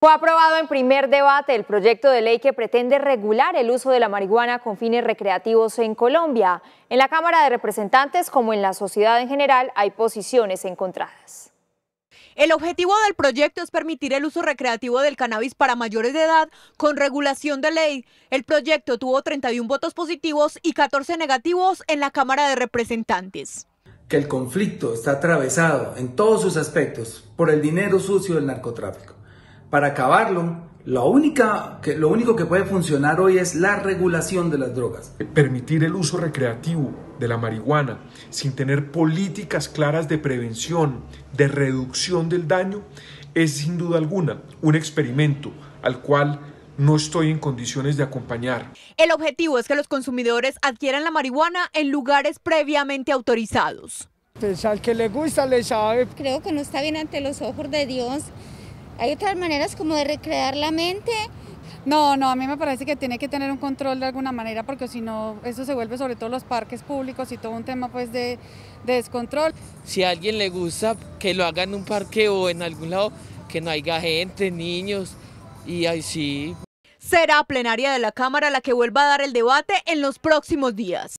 Fue aprobado en primer debate el proyecto de ley que pretende regular el uso de la marihuana con fines recreativos en Colombia. En la Cámara de Representantes, como en la sociedad en general, hay posiciones encontradas. El objetivo del proyecto es permitir el uso recreativo del cannabis para mayores de edad con regulación de ley. El proyecto tuvo 31 votos positivos y 14 negativos en la Cámara de Representantes que el conflicto está atravesado en todos sus aspectos por el dinero sucio del narcotráfico. Para acabarlo, la única, que, lo único que puede funcionar hoy es la regulación de las drogas. Permitir el uso recreativo de la marihuana sin tener políticas claras de prevención, de reducción del daño, es sin duda alguna un experimento al cual no estoy en condiciones de acompañar. El objetivo es que los consumidores adquieran la marihuana en lugares previamente autorizados. Pues al que le gusta le sabe. Creo que no está bien ante los ojos de Dios hay otras maneras como de recrear la mente. No, no, a mí me parece que tiene que tener un control de alguna manera porque si no, eso se vuelve sobre todo los parques públicos y todo un tema pues de, descontrol. Si a alguien le gusta que lo haga en un parque o en algún lado, que no haya gente, niños, y así. Será plenaria de la Cámara la que vuelva a dar el debate en los próximos días.